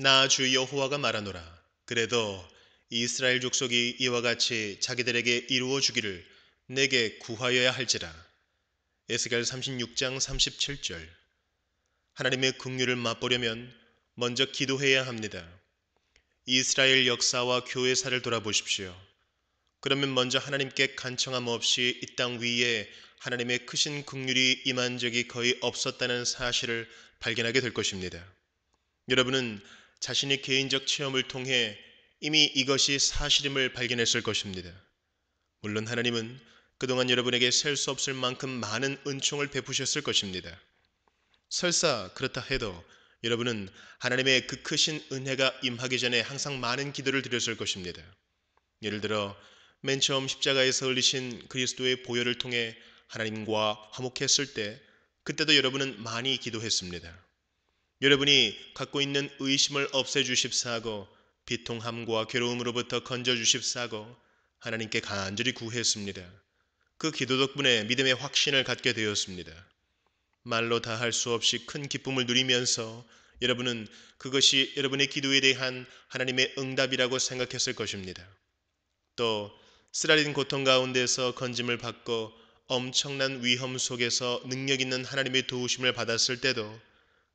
나 주 여호와가 말하노라. 그래도 이스라엘 족속이 이와 같이 자기들에게 이루어 주기를 내게 구하여야 할지라. 에스겔 36장 37절. 하나님의 긍휼을 맛보려면 먼저 기도해야 합니다. 이스라엘 역사와 교회사를 돌아보십시오. 그러면 먼저 하나님께 간청함 없이 이 땅 위에 하나님의 크신 긍휼이 임한 적이 거의 없었다는 사실을 발견하게 될 것입니다. 여러분은 자신의 개인적 체험을 통해 이미 이것이 사실임을 발견했을 것입니다. 물론 하나님은 그동안 여러분에게 셀 수 없을 만큼 많은 은총을 베푸셨을 것입니다. 설사 그렇다 해도 여러분은 하나님의 그 크신 은혜가 임하기 전에 항상 많은 기도를 드렸을 것입니다. 예를 들어 맨 처음 십자가에서 흘리신 그리스도의 보혈을 통해 하나님과 화목했을 때 그때도 여러분은 많이 기도했습니다. 여러분이 갖고 있는 의심을 없애주십사고 하 비통함과 괴로움으로부터 건져주십사고 하나님께 간절히 구했습니다. 그 기도 덕분에 믿음의 확신을 갖게 되었습니다. 말로 다 할 수 없이 큰 기쁨을 누리면서 여러분은 그것이 여러분의 기도에 대한 하나님의 응답이라고 생각했을 것입니다. 또 쓰라린 고통 가운데서 건짐을 받고 엄청난 위험 속에서 능력 있는 하나님의 도우심을 받았을 때도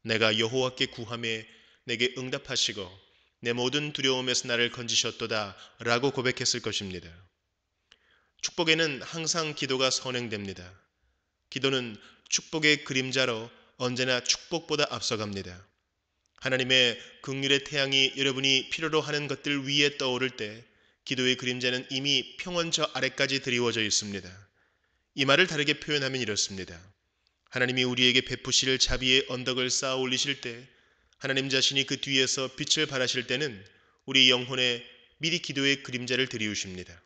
내가 여호와께 구함에 내게 응답하시고 내 모든 두려움에서 나를 건지셨도다 라고 고백했을 것입니다. 축복에는 항상 기도가 선행됩니다. 기도는 축복의 그림자로 언제나 축복보다 앞서갑니다. 하나님의 극률의 태양이 여러분이 필요로 하는 것들 위에 떠오를 때 기도의 그림자는 이미 평원 저 아래까지 드리워져 있습니다. 이 말을 다르게 표현하면 이렇습니다. 하나님이 우리에게 베푸실 자비의 언덕을 쌓아 올리실 때 하나님 자신이 그 뒤에서 빛을 발하실 때는 우리 영혼에 미리 기도의 그림자를 드리우십니다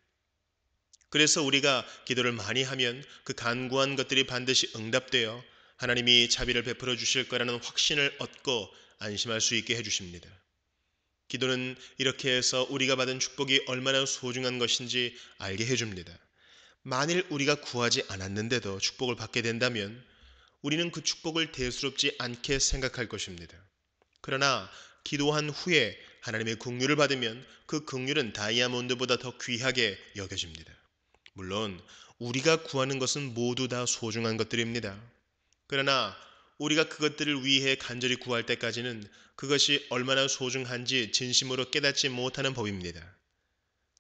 그래서 우리가 기도를 많이 하면 그 간구한 것들이 반드시 응답되어 하나님이 자비를 베풀어 주실 거라는 확신을 얻고 안심할 수 있게 해주십니다. 기도는 이렇게 해서 우리가 받은 축복이 얼마나 소중한 것인지 알게 해줍니다. 만일 우리가 구하지 않았는데도 축복을 받게 된다면 우리는 그 축복을 대수롭지 않게 생각할 것입니다. 그러나 기도한 후에 하나님의 긍휼을 받으면 그 긍휼은 다이아몬드보다 더 귀하게 여겨집니다. 물론 우리가 구하는 것은 모두 다 소중한 것들입니다. 그러나 우리가 그것들을 위해 간절히 구할 때까지는 그것이 얼마나 소중한지 진심으로 깨닫지 못하는 법입니다.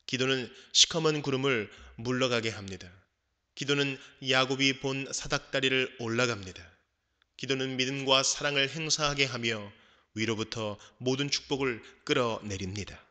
기도는 시커먼 구름을 물러가게 합니다. 기도는 야곱이 본 사닥다리를 올라갑니다. 기도는 믿음과 사랑을 행사하게 하며 위로부터 모든 축복을 끌어내립니다.